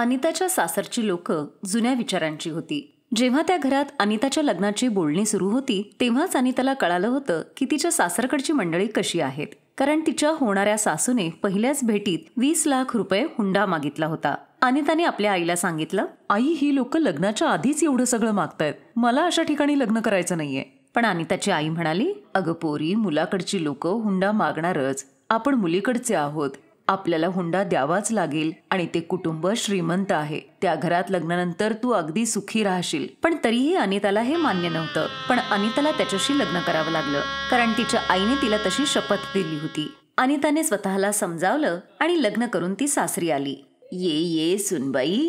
अनिताच्या सासरची लोक जुन्या विचारांची होती जेव्हा त्या घरात अनिताच्या लग्नाची बोलणी सुरू होती तेव्हाच अनिताला कळालं होतं की तिच्या सासरकडची मंडळी कशी आहेत कारण तिच्या होणाऱ्या सासूने पहिल्याच भेटीत वीस लाख रुपये हुंडा मागितला होता अनिताने आपल्या आईला सांगितलं आई ही लोक लग्नाच्या आधीच एवढं सगळं मागतायत मला अशा ठिकाणी लग्न करायचं नाहीये पण अनिताची आई म्हणाली अगं पोरी मुलाकडची लोक हुंडा मागणारच आपण मुलीकडचे आहोत आपल्याला हुंडा द्यावाच लागेल आणि ते कुटुंब श्रीमंत आहे त्या घरात लग्नानंतर तू अगदी सुखी राहशील पण तरीही अनिताला हे मान्य नव्हतं पण अनिताला त्याच्याशी लग्न करावं लागलं कारण तिच्या आईने तिला तशी शपथ दिली होती अनिताने स्वतःला समजावलं आणि लग्न करून ती सासरी आली ये ये सुनबाई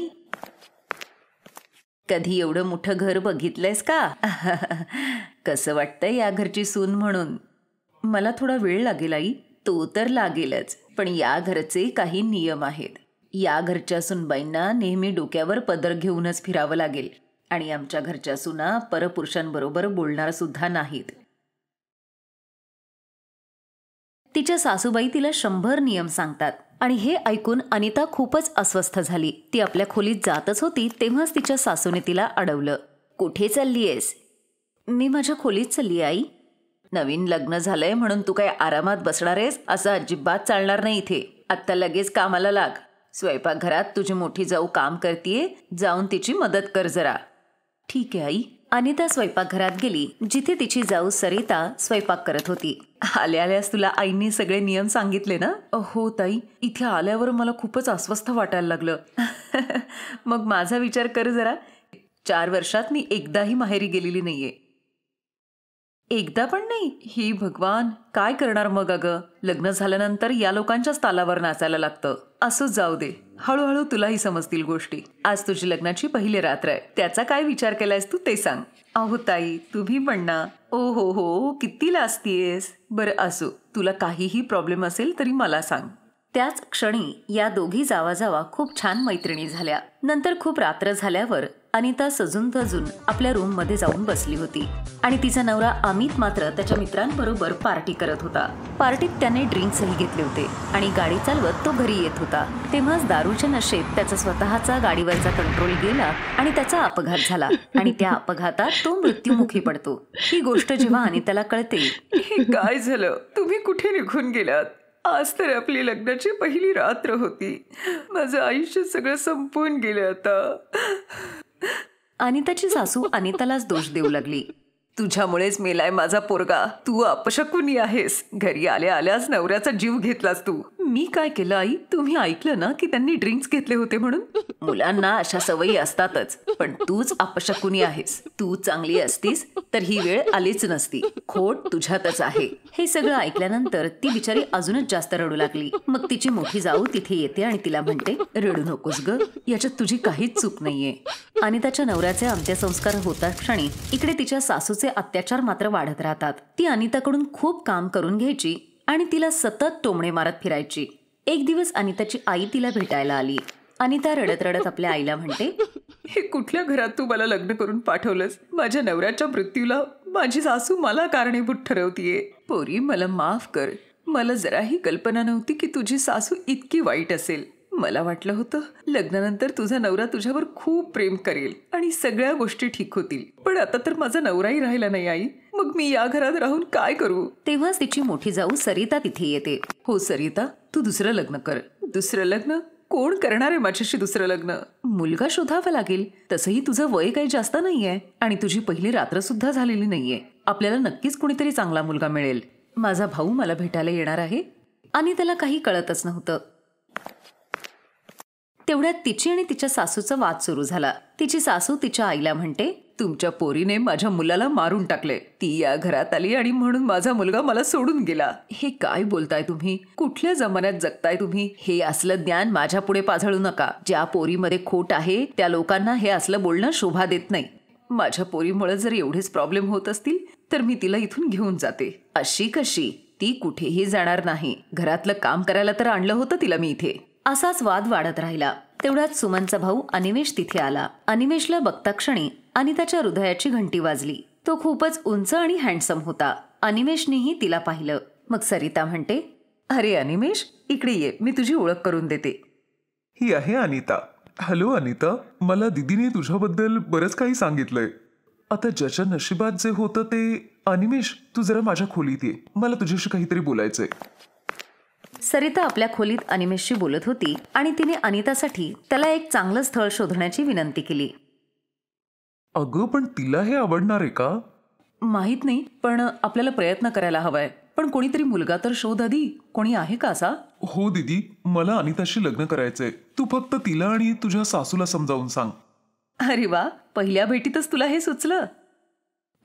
कधी एवढं मोठं घर बघितलंयस का कसं वाटतंय या घरची सून म्हणून मला थोडा वेळ लागेल आई तो तर लागेलच पण या घरचे काही नियम आहेत या घरच्या सुनबाईंना नेहमी डोक्यावर पदर घेऊनच फिरावं लागेल आणि आमच्या घरच्या सुना परपुरुषांबरोबर बोलणार सुद्धा नाहीत तिच्या सासूबाई तिला शंभर नियम सांगतात आणि हे ऐकून अनिता खूपच अस्वस्थ झाली ती आपल्या खोलीत जातच होती तेव्हाच तिच्या सासूने तिला अडवलं कुठे चाललीयस मी माझ्या खोलीत चालली आई नवीन लग्न झालंय म्हणून तू काय आरामात बसणार आहेस असं अजिबात चालणार नाही इथे आत्ता लगेच कामाला लाग स्वयंपाकघरात तुझी मोठी जाऊ काम करतीये जाऊन तिची मदत कर जरा ठीक आहे आई अनिता स्वयंपाकघरात गेली जिथे तिची जाऊ सरिता स्वयंपाक करत होती आल्या आल्यास तुला आईने सगळे नियम सांगितले ना हो ताई इथे आल्यावर मला खूपच अस्वस्थ वाटायला लागलं मग माझा विचार कर जरा चार वर्षात मी एकदाही माहेरी गेलेली नाहीये एकदा पण नाही हे भगवान काय करणार मग अगं लग्न झाल्यानंतर या लोकांच्याच तालावर नाचायला लागतं असं जाऊ दे हळूहळू तुलाही समजतील गोष्टी आज तुझी लग्नाची पहिली रात्र आहे त्याचा काय विचार केलायस तू ते सांग अहो ताई तुम्ही पण ना ओ हो हो किती लाजतीयेस बरं असो तुला काहीही प्रॉब्लेम असेल तरी मला सांग त्याच क्षणी या दोघी जावाजावा खूप छान मैत्रिणी झाल्या नंतर खूप रात्र झाल्यावर अनिता सजून धजून आपल्या रूम मध्ये जाऊन बसली होती आणि तिचा नवरा अमित मात्र त्याच्या मित्रांबरोबर पार्टी करत होता पार्टीत त्याने ड्रिंक्सही घेतले होते आणि गाडी चालवत तो घरी येत होता तेव्हाच दारूच्या नशेत त्याचा स्वतःचा गाडीवरचा कंट्रोल गेला आणि त्याचा अपघात झाला आणि त्या अपघातात तो मृत्यूमुखी पडतो ही गोष्ट जेव्हा अनिताला कळते काय झालं तुम्ही कुठे निघून गेलात आज तर आपली लग्नाची पहिली रात्र होती माझं आयुष्य सगळं संपून गेलं आता अनिताची सासू अनितालाच दोष देऊ लागली तुझ्यामुळेच मेलाय माझा पोरगा तू अपशकुनी आहेस घरी आल्या आल्यास नवऱ्याचा जीव घेतलास तू मी काय केलं आई तुम्ही ऐकलं ना की त्यांनी ड्रिंक्स घेतले होते म्हणून मुलांना अशा सवयी असतातच पण तूच अपशकुनी आहेस तू चांगली असतीस तर ही वेळ आलीच नसती खोट तुझ्यातच आहे हे सगळं ऐकल्यानंतर ती बिचारी अजूनच जास्त रडू लागली मग तिची मोठी जाऊ तिथे येते आणि तिला म्हणते रडू नकोस ग याच्यात तुझी काहीच चूक नाहीये अनिताच्या नवऱ्याचे अंत्यसंस्कार होता क्षणी इकडे तिच्या सासूचे अत्याचार मात्र वाढत राहतात ती अनिताकडून खूप काम करून घ्यायची आणि तिला सतत टोमणे मारत फिरायची एक दिवस अनिताची आई तिला भेटायला आली अनिता रडत रडत आपल्या आईला म्हणते हे कुठल्या घरात तू मला लग्न करून पाठवलंस माझ्या नवऱ्याच्या मृत्यूला माझी सासू मला कारणीभूत ठरवतीये पोरी मला माफ कर मला जराही कल्पना नव्हती की तुझी सासू इतकी वाईट असेल मला वाटलं होतं लग्नानंतर तुझा नवरा तुझ्यावर खूप प्रेम करेल आणि सगळ्या गोष्टी ठीक होतील पण आता तर माझा नवराही राहिला नाही आई मग मी या घरात राहून काय करू तेव्हाच तिची मोठी जाऊ सरिता तिथे येते हो सरिता तू दुसरं लग्न कर दुसरं लग्न कोण करणार आहे माझ्याशी दुसरं लग्न मुलगा शोधावा लागेल तसंही तुझं वय काही जास्त नाहीये आणि तुझी पहिली रात्र सुद्धा झालेली नाहीये आपल्याला नक्कीच कुणीतरी चांगला मुलगा मिळेल माझा भाऊ मला भेटायला येणार आहे आणि त्याला काही कळतच नव्हतं तेवढ्यात तिची आणि तिच्या सासूचा वाद सुरू झाला तिची सासू तिच्या आईला म्हणते तुमच्या पोरीने माझ्या मुलाला मारून टाकले ती या घरात आली आणि म्हणून माझा मुलगा मला सोडून गेला हे काय बोलताय तुम्ही कुठल्या जमान्यात जगताय तुम्ही हे असलं ज्ञान माझ्या पुढे पाझळू नका ज्या पोरीमध्ये खोट आहे त्या लोकांना हे असलं बोलणं शोभा देत नाही माझ्या पोरीमुळे जर एवढेच प्रॉब्लेम होत असतील तर मी तिला इथून घेऊन जाते अशी कशी ती कुठेही जाणार नाही घरातलं काम करायला तर आणलं होतं तिला मी इथे असाच वाद वाढत राहिला तेवढ्यात सुमनचा भाऊ अनिमेश तिथे आला अनिमेशला बघता क्षणी आणि त्याच्या हृदयाची घंटी वाजली तो खूपच उंच आणि हँडसम होता अनिमेशनेही तिला पाहिलं मग सरिता म्हणते अरे अनिमेश इकडे ये मी तुझी ओळख करून देते ही आहे अनिता हॅलो अनिता मला दिदीने तुझ्याबद्दल बरंच काही सांगितलंय आता ज्याच्या नशिबात जे होतं ते अनिमेश तू जरा माझ्या खोलीत ये मला तुझ्याशी काहीतरी बोलायचंय सरिता आपल्या खोलीत अनिमेशशी बोलत होती आणि तिने अनितासाठी त्याला एक चांगलं स्थळ शोधण्याची विनंती केली अगं पण तिला हे आवडणार आहे का माहित नाही पण आपल्याला प्रयत्न करायला हवाय पण कोणीतरी मुलगा तर शोध आधी कोणी आहे का असा हो दीदी मला अनिताशी लग्न करायचंय तू फक्त तिला आणि तुझ्या सासूला समजावून सांग अरे वा पहिल्या भेटीतच तुला हे सुचलं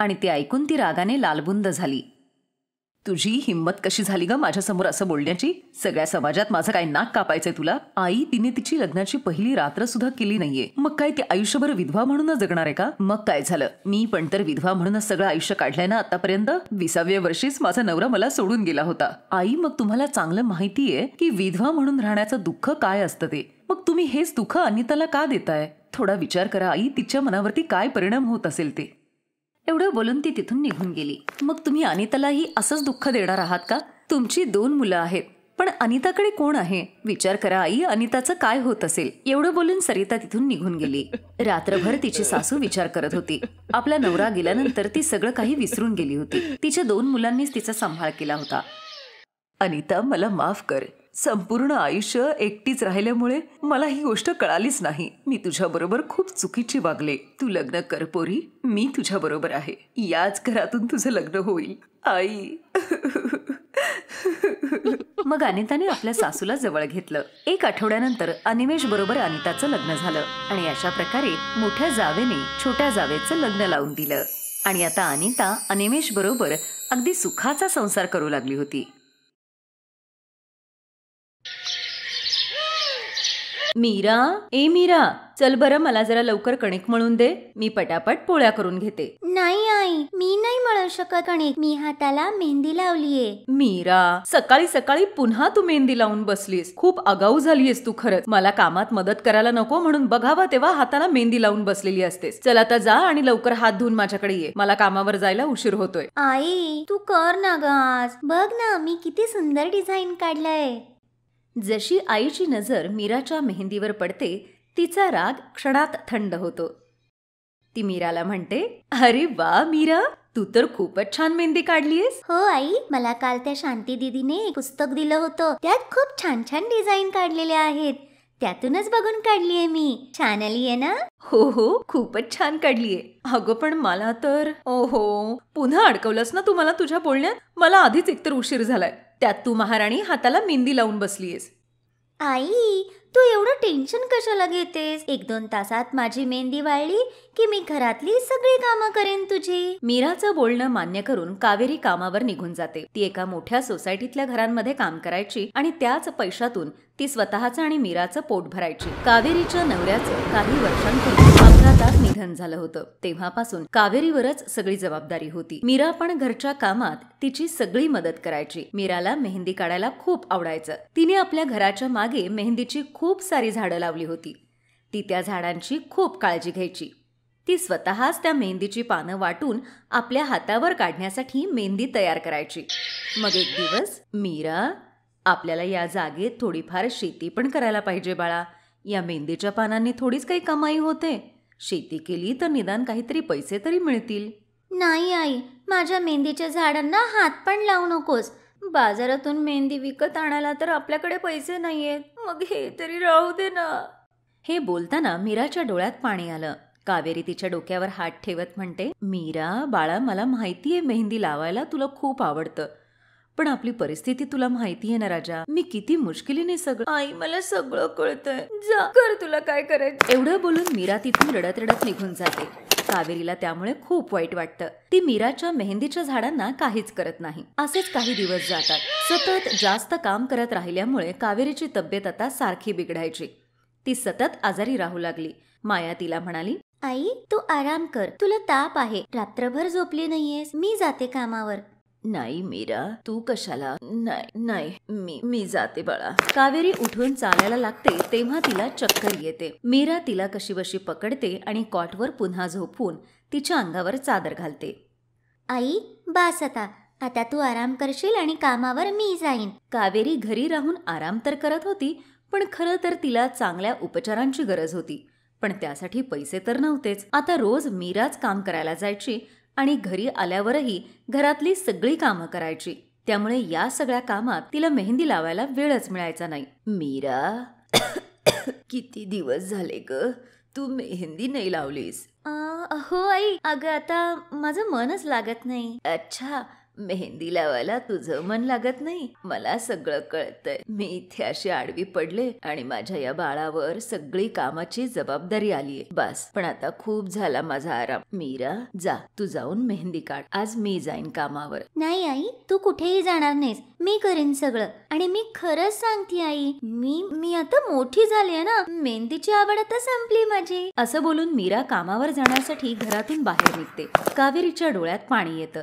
आणि ते ऐकून ती रागाने लालबुंद झाली तुझी हिंमत कशी झाली ग माझ्यासमोर असं बोलण्याची सगळ्या समाजात माझं काय नाक कापायचंय तुला आई तिने तिची लग्नाची पहिली रात्र सुद्धा केली नाहीये मग काय ती आयुष्यभर विधवा म्हणून जगणार आहे का मग काय झालं मी पण तर विधवा म्हणून सगळं आयुष्य काढलंय ना आतापर्यंत विसाव्या वर्षीच माझा नवरा मला सोडून गेला होता आई मग तुम्हाला चांगलं माहितीये की विधवा म्हणून राहण्याचं दुःख काय असतं ते मग तुम्ही हेच दुःख अनिताला का देताय थोडा विचार करा आई तिच्या मनावरती काय परिणाम होत असेल ते एवढं बोलून ती तिथून निघून गेली मग तुम्ही अनितालाही असंच दुःख देणार आहात का तुमची दोन मुलं आहेत पण अनिताकडे कोण आहे विचार करा आई अनिताचं काय होत असेल एवढं बोलून सरिता तिथून निघून गेली रात्रभर तिची सासू विचार करत होती आपला नवरा गेल्यानंतर ती सगळं काही विसरून गेली होती तिच्या दोन मुलांनीच तिचा सांभाळ केला होता अनिता मला माफ कर संपूर्ण आयुष्य एकटीच राहिल्यामुळे मला ही गोष्ट कळालीच नाही मी तुझ्याबरोबर खूप चुकीची वागले तू लग्न कर पोरी मी तुझ्याबरोबर आहे याच घरातून तुझं लग्न होईल आई मग अनिताने आपल्या सासूला जवळ घेतलं एक आठवड्यानंतर अनिमेश बरोबर अनिताचं लग्न झालं आणि अशा प्रकारे मोठ्या जावेने छोट्या जावेचं लग्न लावून दिलं आणि आता अनिता अनिमेश बरोबर अगदी सुखाचा संसार करू लागली होती मीरा ए मीरा चल बरं मला जरा लवकर कणिक म्हणून दे मी पटापट पोळ्या करून घेते नाही आई मी नाही मळू शकत कणिक मी हाताला मेहंदी लावलीये मीरा सकाळी सकाळी पुन्हा तू मेहंदी लावून बसलीस खूप आगाऊ झालीयस तू खरंच मला कामात मदत करायला नको म्हणून बघावं तेव्हा हाताला मेहंदी लावून बसलेली असतेस चल आता जा आणि लवकर हात धुवून माझ्याकडे ये मला कामावर जायला उशीर होतोय आई तू कर ना गाज बघ ना मी किती सुंदर डिझाईन काढलाय जशी आईची नजर मीराच्या मेहंदीवर पडते तिचा राग क्षणात थंड होतो ती मीराला म्हणते अरे वा मीरा तू तर खूपच छान मेहंदी काढलीस हो आई मला काल त्या शांती दिदीने एक पुस्तक दिलं होतं त्यात खूप छान छान डिझाईन काढलेल्या आहेत त्यातूनच बघून काढलीये मी छान आलीये ना हो हो खूपच छान काढलीये अगं पण मला तर ओहो पुन्हा अडकवलंस ना तू मला तुझ्या बोलण्यात मला आधीच एकतर उशीर झालाय त्यात तू महाराणी हाताला मेहंदी लावून बसलीयस आई तू एवढं टेन्शन कशाला घेतेस एक दोन तासात माझी मेहंदी वाळली की मी घरातली सगळी कामं करेन तुझी मीराचं बोलणं मान्य करून कावेरी कामावर निघून जाते ती एका मोठ्या सोसायटीतल्या घरांमध्ये काम करायची आणि त्याच पैशातून ती स्वतःचं आणि मीराचं पोट भरायची कावेरीच्या नवऱ्याचं काही वर्षांपूर्वी अपघातात निधन झालं होतं तेव्हापासून कावेरीवरच सगळी जबाबदारी होती मीरा पण घरच्या कामात तिची सगळी मदत करायची मीराला मेहंदी काढायला खूप आवडायचं तिने आपल्या घराच्या मागे मेहंदीची खूप सारी झाडं लावली होती ती त्या झाडांची खूप काळजी घ्यायची ती स्वतःच त्या मेहंदीची पानं वाटून आपल्या हातावर काढण्यासाठी मेहंदी तयार करायची मग एक दिवस मीरा आपल्याला या जागेत थोडीफार शेती पण करायला पाहिजे बाळा या मेहंदीच्या पानांनी थोडीच काही कमाई होते शेती केली तर निदान काहीतरी पैसे तरी मिळतील नाही आई माझ्या मेहंदीच्या झाडांना हात पण लावू नकोस बाजारातून मेहंदी विकत आणायला तर आपल्याकडे पैसे नाहीयेत मग हे तरी राहू दे ना हे बोलताना मीराच्या डोळ्यात पाणी आलं कावेरी तिच्या डोक्यावर हात ठेवत म्हणते मीरा बाळा मला माहितीये मेहंदी लावायला तुला खूप आवडतं पण आपली परिस्थिती तुला माहिती आहे ना राजा मी किती मुश्किलीने सगळं आई मला सगळं कळतंय जा कर तुला काय करायचं एवढं बोलून मीरा तिथून रडत रडत निघून जाते कावेरीला त्यामुळे खूप वाईट वाटतं ती मीराच्या मेहंदीच्या झाडांना काहीच करत नाही असेच काही दिवस जातात सतत जास्त काम करत राहिल्यामुळे कावेरीची तब्येत आता सारखी बिघडायची ती सतत आजारी राहू लागली माया तिला म्हणाली आई तू आराम कर तुला ताप आहे रात्रभर झोपली नाहीयेस मी जाते कामावर नाही मीरा तू कशाला नाही नाही मी मी जाते बाळा कावेरी उठून चालायला लागते तेव्हा तिला चक्कर येते मीरा तिला कशी बशी पकडते आणि वर पुन्हा झोपून तिच्या अंगावर चादर घालते आई बास आता आता तू आराम करशील आणि कामावर मी जाईन कावेरी घरी राहून आराम तर करत होती पण खरं तर तिला चांगल्या उपचारांची गरज होती पण त्यासाठी पैसे तर नव्हतेच आता रोज मीराच काम करायला जायची आणि घरी आल्यावरही घरातली सगळी कामं करायची त्यामुळे या सगळ्या कामात तिला मेहंदी लावायला वेळच मिळायचा नाही मीरा किती दिवस झाले ग तू मेहंदी नाही लावलीस हो आई अगं आता माझं मनच लागत नाही अच्छा मेहंदी लावायला तुझं मन लागत नाही मला सगळं कळतंय मी इथे अशी आडवी पडले आणि माझ्या या बाळावर सगळी कामाची जबाबदारी आलीये बस पण आता खूप झाला माझा आराम मीरा जा तू जाऊन मेहंदी काढ आज मी जाईन कामावर नाही आई तू कुठेही जाणार नाहीस मी करेन सगळं आणि मी खरंच सांगते आई मी मी आता मोठी झाली ना मेहंदीची आवड आता संपली माझी असं बोलून मीरा कामावर जाण्यासाठी घरातून बाहेर निघते कावेरीच्या डोळ्यात पाणी येतं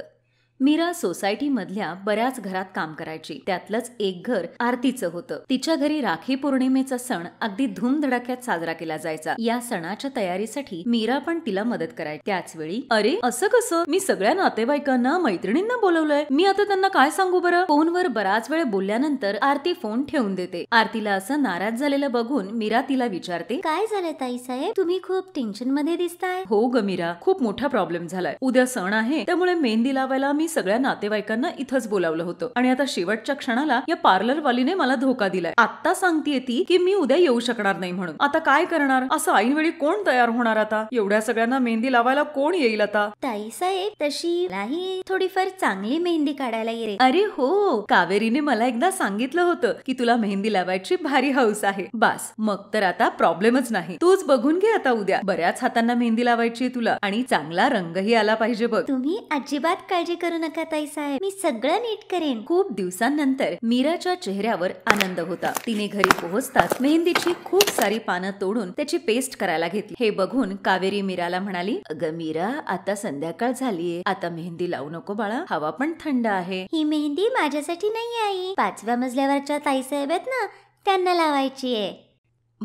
मीरा सोसायटी मधल्या बऱ्याच घरात काम करायची त्यातलंच एक घर आरतीचं होतं तिच्या घरी राखी पौर्णिमेचा सण अगदी धूमधडाक्यात साजरा केला जायचा या सणाच्या तयारीसाठी मीरा पण तिला मदत करायची त्याचवेळी अरे असं कसं मी सगळ्या नातेवाईकांना मैत्रिणींना बोलवलंय मी आता त्यांना काय सांगू बरं फोनवर बराच वेळ बोलल्यानंतर आरती फोन ठेवून देते आरतीला असं नाराज झालेलं बघून मीरा तिला विचारते काय झालं ताई साहेब तुम्ही खूप टेन्शन मध्ये दिसताय हो ग मीरा खूप मोठा प्रॉब्लेम झालाय उद्या सण आहे त्यामुळे मेहंदी लावायला मी मी सगळ्या नातेवाईकांना इथंच बोलावलं होतं आणि आता शेवटच्या क्षणाला या पार्लर वालीने मला धोका दिलाय आता सांगते ती की मी उद्या येऊ शकणार नाही म्हणून आता काय करणार असं ऐनवेळी कोण तयार होणार आता एवढ्या सगळ्यांना मेहंदी लावायला कोण येईल आता ताई साहेब तशी नाही थोडीफार चांगली मेहंदी काढायला येईल अरे हो कावेरीने मला एकदा सांगितलं होतं की तुला मेहंदी लावायची भारी हाऊस आहे बास मग तर आता प्रॉब्लेमच नाही तूच बघून घे आता उद्या बऱ्याच हातांना मेहंदी लावायची तुला आणि चांगला रंगही आला पाहिजे बघ तुम्ही अजिबात काळजी करू करू नका ताई साहेब मी सगळं नीट करेन खूप दिवसांनंतर मीराच्या चेहऱ्यावर आनंद होता तिने घरी पोहोचताच मेहंदीची खूप सारी पानं तोडून त्याची पेस्ट करायला घेतली हे बघून कावेरी मीराला म्हणाली अगं मीरा आता संध्याकाळ झालीये आता मेहंदी लावू नको बाळा हवा पण थंड आहे ही मेहंदी माझ्यासाठी नाही आई पाचव्या मजल्यावरच्या ताई साहेब आहेत ना त्यांना लावायची आहे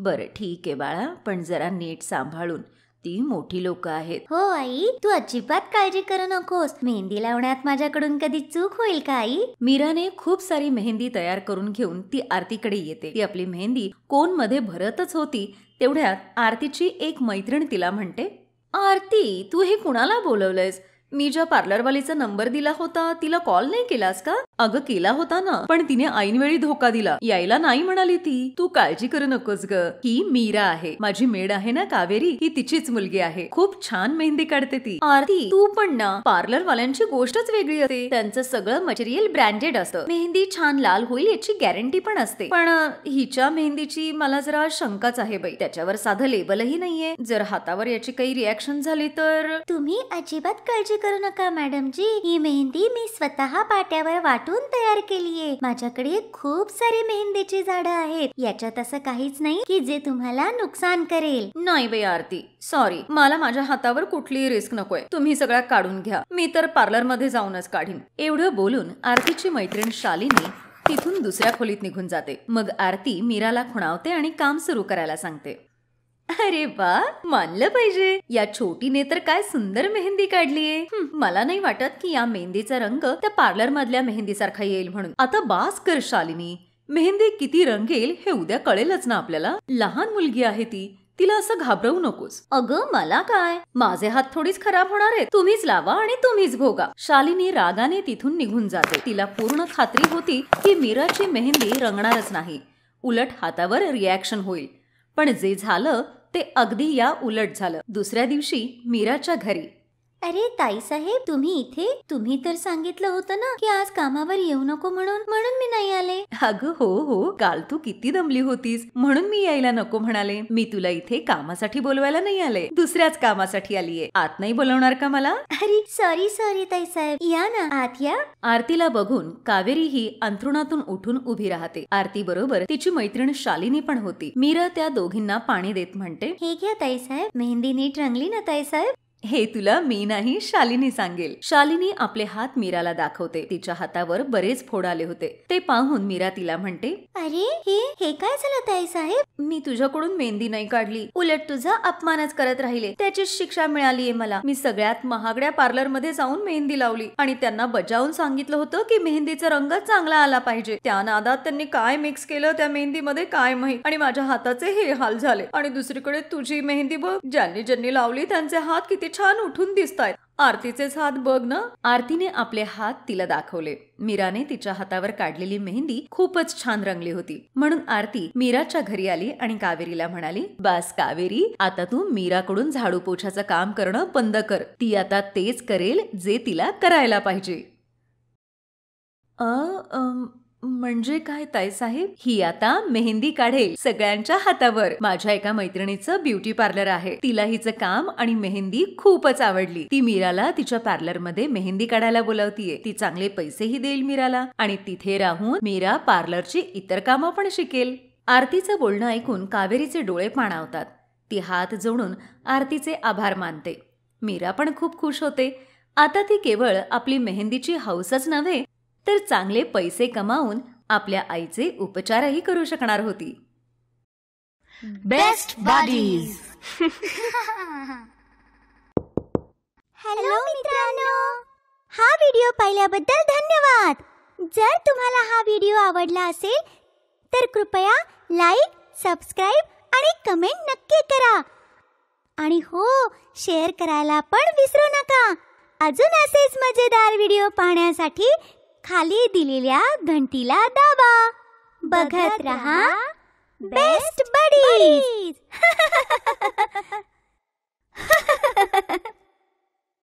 बरं ठीक आहे बाळा पण जरा नीट सांभाळून ती मोठी लोक आहेत हो आई तू अजिबात काळजी करू नकोस मेहंदी लावण्यात माझ्याकडून कधी चूक होईल का आई मीराने खूप सारी मेहंदी तयार करून घेऊन ती आरतीकडे येते ती आपली मेहंदी कोण मध्ये भरतच होती तेवढ्यात आरतीची एक मैत्रीण तिला म्हणते आरती तू हे कुणाला बोलवलंयस मी ज्या पार्लरवालीचा नंबर दिला होता तिला कॉल नाही केलास का अगं केला होता ना पण तिने ऐनवेळी धोका दिला यायला नाही म्हणाली ती तू काळजी करू नकोस ग ही मीरा आहे माझी मेड आहे ना कावेरी ही तिचीच मुलगी आहे खूप छान मेहंदी काढते ती आरती तू पण ना वाल्यांची गोष्टच वेगळी असते त्यांचं सगळं मटेरियल ब्रँडेड असतं मेहंदी छान लाल होईल याची गॅरंटी पण असते पण हिच्या मेहंदीची मला जरा शंकाच आहे बाई त्याच्यावर साधं लेबलही नाहीये जर हातावर याची काही रिॲक्शन झाली तर तुम्ही अजिबात काळजी करू नका मॅडम जी ही मेहंदी मी स्वतः पाट्यावर वाटून तयार केलीये माझ्याकडे खूप सारी मेहंदीची झाड आहेत याच्यात असं काहीच नाही की जे तुम्हाला नुकसान करेल नाही बाई आरती सॉरी मला माझ्या हातावर कुठलीही रिस्क नकोय तुम्ही सगळ्या काढून घ्या मी तर पार्लर मध्ये जाऊनच काढीन एवढं बोलून आरतीची मैत्रीण शालिनी तिथून दुसऱ्या खोलीत निघून जाते मग आरती मीराला खुणावते आणि काम सुरू करायला सांगते अरे वा मानलं पाहिजे या छोटीने तर काय सुंदर मेहंदी काढलीये मला नाही वाटत की या मेहंदीचा रंग त्या पार्लर मधल्या मेहंदी सारखा येईल म्हणून आता बास कर शालिनी मेहंदी किती रंगेल हे उद्या कळेलच ना आपल्याला लहान मुलगी आहे ती तिला असं घाबरवू नकोस अगं मला काय माझे हात थोडीच खराब होणार आहेत तुम्हीच लावा आणि तुम्हीच भोगा शालिनी रागाने तिथून निघून जाते तिला पूर्ण खात्री होती की मीराची मेहंदी रंगणारच नाही उलट हातावर रिॲक्शन होईल पण जे झालं ते अगदी या उलट झालं दुसऱ्या दिवशी मीराच्या घरी अरे ताई साहेब तुम्ही इथे तुम्ही तर सांगितलं होतं ना की आज कामावर येऊ नको म्हणून म्हणून मी नाही आले अगं हो हो काल तू किती दमली होतीस म्हणून मी यायला नको म्हणाले मी तुला इथे कामासाठी बोलवायला नाही आले दुसऱ्याच कामासाठी आलीये आत नाही बोलवणार का मला अरे सॉरी सॉरी साहेब या ना आत या आरतीला बघून कावेरी ही अंथरुणातून उठून उभी राहते आरती बरोबर तिची मैत्रीण शालिनी पण होती मीरा त्या दोघींना पाणी देत म्हणते हे घ्या ताई साहेब मेहंदी नीट रंगली ना ताई साहेब हे तुला मी नाही शालिनी सांगेल शालिनी आपले हात मीराला दाखवते तिच्या हातावर बरेच फोड आले होते ते पाहून मीरा तिला म्हणते अरे हे हे काय झालं ताई साहेब मी तुझ्याकडून मेहंदी नाही काढली उलट तुझा अपमानच करत राहिले त्याची शिक्षा आहे मला मी सगळ्यात महागड्या पार्लर मध्ये जाऊन मेहंदी लावली आणि त्यांना बजावून सांगितलं होतं की मेहंदीचा रंग चांगला आला पाहिजे त्या नादात त्यांनी काय मिक्स केलं त्या मेहंदी मध्ये काय माहीत आणि माझ्या हाताचे हे हाल झाले आणि दुसरीकडे तुझी मेहंदी बघ ज्यांनी ज्यांनी लावली त्यांचे हात किती किती छान उठून दिसतायत आरतीचे हात बघ ना आरतीने आपले हात तिला दाखवले मीराने तिच्या हातावर काढलेली मेहंदी खूपच छान रंगली होती म्हणून आरती मीराच्या घरी आली आणि कावेरीला म्हणाली बास कावेरी आता तू मीराकडून झाडू पोछाचं काम करणं बंद कर ती आता तेच करेल जे तिला करायला पाहिजे अ म्हणजे काय ताई साहेब ही आता मेहंदी काढेल सगळ्यांच्या हातावर माझ्या एका मैत्रिणीचं ब्युटी पार्लर आहे तिला हिचं काम आणि मेहंदी खूपच आवडली ती मीराला तिच्या पार्लर मध्ये मेहंदी काढायला बोलावतीये ती चांगले पैसेही देईल मीराला आणि तिथे राहून मीरा पार्लरची इतर कामं पण शिकेल आरतीचं बोलणं ऐकून कावेरीचे डोळे पाणावतात ती हात जोडून आरतीचे आभार मानते मीरा पण खूप खुश होते आता ती केवळ आपली मेहंदीची हौसच नव्हे तर चांगले पैसे कमावून आपल्या आईचे उपचारही करू शकणार होती बेस्ट बॉडीज हॅलो मित्रांनो हा व्हिडिओ पाहिल्याबद्दल धन्यवाद जर तुम्हाला हा व्हिडिओ आवडला असेल तर कृपया लाईक सबस्क्राईब आणि कमेंट नक्की करा आणि हो शेअर करायला पण विसरू नका अजून असेच मजेदार व्हिडिओ पाहण्यासाठी खाली दिलेल्या घंटीला दाबा बघत रहा बेस्ट बड़ी